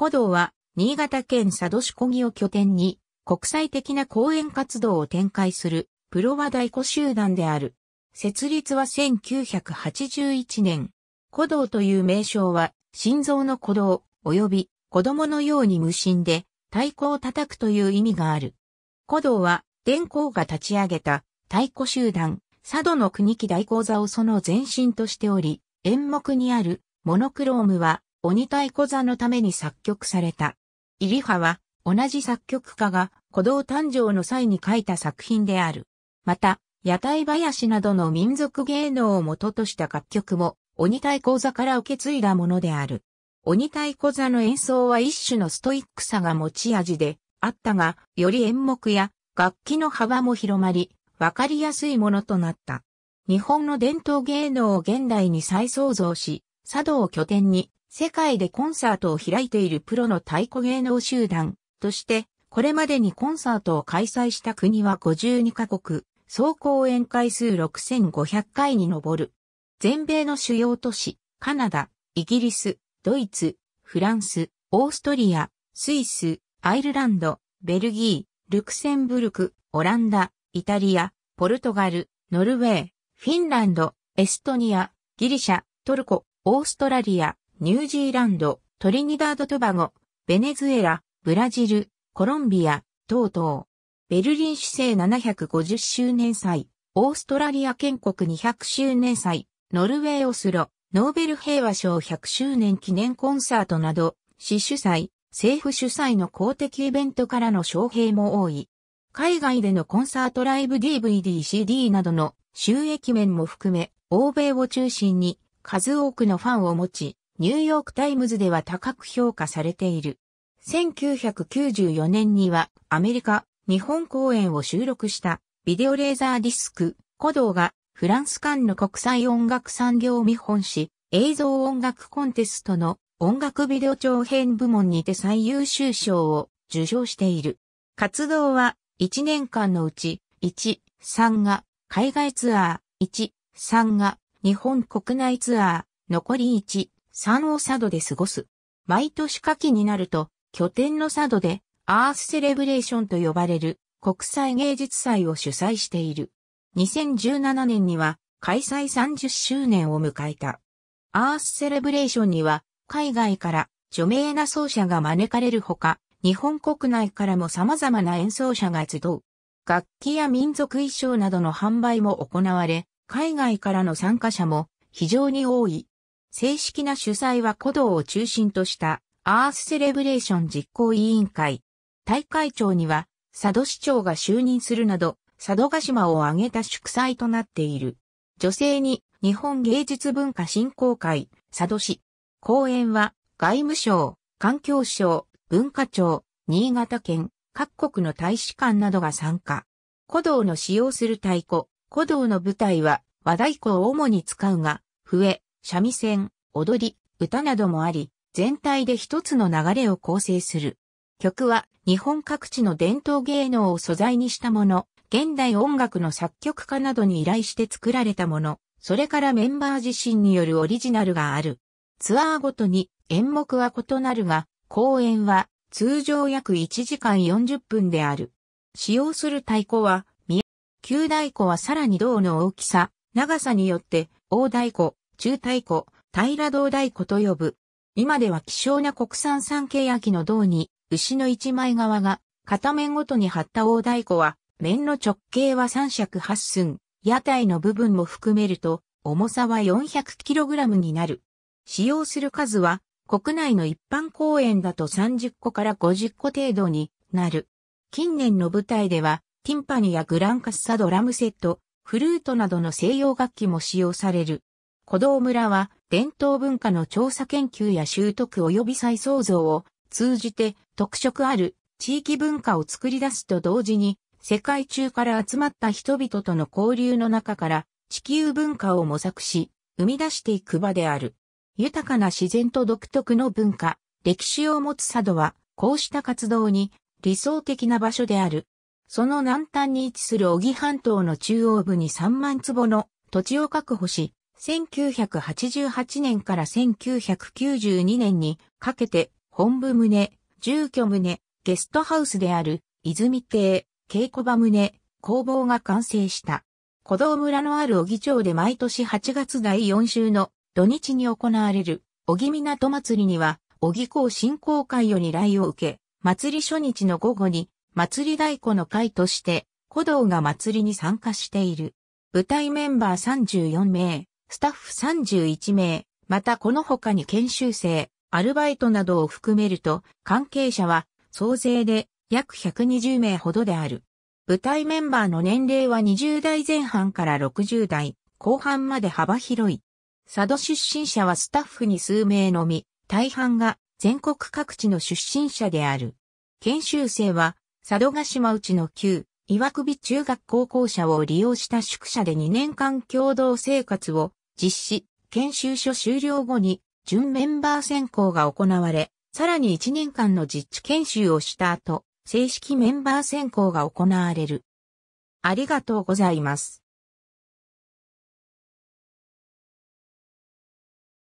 古道は、新潟県佐渡市古木を拠点に、国際的な講演活動を展開する、プロ和太鼓集団である。設立は1981年。古道という名称は、心臓の鼓動、及び子供のように無心で太鼓を叩くという意味がある。古道は、伝行が立ち上げた太鼓集団、佐渡の国木大講座をその前身としており、演目にあるモノクロームは鬼太鼓座のために作曲された。イリハは、同じ作曲家が、鼓動誕生の際に書いた作品である。また、屋台林などの民族芸能を元とした楽曲も、鬼太鼓座から受け継いだものである。鬼太鼓座の演奏は一種のストイックさが持ち味で、あったが、より演目や楽器の幅も広まり、わかりやすいものとなった。日本の伝統芸能を現代に再創造し、茶道を拠点に世界でコンサートを開いているプロの太鼓芸能集団として、これまでにコンサートを開催した国は52カ国、総公演回数6500回に上る。全米の主要都市、カナダ、イギリス、ドイツ、フランス、オーストリア、スイス、アイルランド、ベルギー、ルクセンブルク、オランダ、イタリア、ポルトガル、ノルウェー、フィンランド、エストニア、ギリシャ、トルコ、オーストラリア、ニュージーランド、トリニダード・トバゴ、ベネズエラ、ブラジル、コロンビア、等々。ベルリン市政750周年祭、オーストラリア建国200周年祭、ノルウェーオスロ、ノーベル平和賞100周年記念コンサートなど、市主催、政府主催の公的イベントからの招聘も多い。海外でのコンサートライブ DVD、CD などの収益面も含め、欧米を中心に数多くのファンを持ち、ニューヨークタイムズでは高く評価されている。1994年にはアメリカ、日本公演を収録したビデオレーザーディスク、鼓動がフランス間の国際音楽産業見本し、映像音楽コンテストの音楽ビデオ長編部門にて最優秀賞を受賞している。活動は1年間のうち1、3が海外ツアー、1、3が日本国内ツアー、残り1、山を佐渡で過ごす。毎年夏季になると、拠点の佐渡で、アースセレブレーションと呼ばれる国際芸術祭を主催している。2017年には開催30周年を迎えた。アースセレブレーションには海外から著名な奏者が招かれるほか、日本国内からも様々な演奏者が集う。楽器や民族衣装などの販売も行われ、海外からの参加者も非常に多い。正式な主催は古道を中心としたアースセレブレーション実行委員会。大会長には佐渡市長が就任するなど、佐渡島を挙げた祝祭となっている。女性に日本芸術文化振興会、佐渡市。講演は外務省、環境省、文化庁、新潟県、各国の大使館などが参加。古道の使用する太鼓、古道の舞台は和太鼓を主に使うが、笛、三味線、踊り、歌などもあり、全体で一つの流れを構成する。曲は日本各地の伝統芸能を素材にしたもの、現代音楽の作曲家などに依頼して作られたもの、それからメンバー自身によるオリジナルがある。ツアーごとに演目は異なるが、公演は通常約1時間40分である。使用する太鼓は、宮、旧太鼓はさらに銅の大きさ、長さによって、大太鼓、中太鼓、平胴太鼓と呼ぶ。今では希少な国産産経焼の銅に、牛の一枚側が、片面ごとに張った大太鼓は、面の直径は3尺8寸、屋台の部分も含めると、重さは 400kg になる。使用する数は、国内の一般公演だと30個から50個程度になる。近年の舞台では、ティンパニやグランカッサドラムセット、フルートなどの西洋楽器も使用される。古道村は伝統文化の調査研究や習得及び再創造を通じて特色ある地域文化を作り出すと同時に世界中から集まった人々との交流の中から地球文化を模索し生み出していく場である。豊かな自然と独特の文化、歴史を持つ佐渡はこうした活動に理想的な場所である。その南端に位置する小木半島の中央部に3万坪の土地を確保し、1988年から1992年にかけて本部棟、住居棟、ゲストハウスである泉亭、稽古場棟、工房が完成した。古道村のある小木町で毎年8月第4週の土日に行われる小木港祭りには小木港振興会より来を受け、祭り初日の午後に祭り太鼓の会として古道が祭りに参加している。舞台メンバー34名。スタッフ31名、またこの他に研修生、アルバイトなどを含めると、関係者は総勢で約120名ほどである。舞台メンバーの年齢は20代前半から60代後半まで幅広い。佐渡出身者はスタッフに数名のみ、大半が全国各地の出身者である。研修生は佐渡ヶ島内の旧岩首中学高校舎を利用した宿舎で2年間共同生活を実施、研修所終了後に、準メンバー選考が行われ、さらに1年間の実地研修をした後、正式メンバー選考が行われる。ありがとうございます。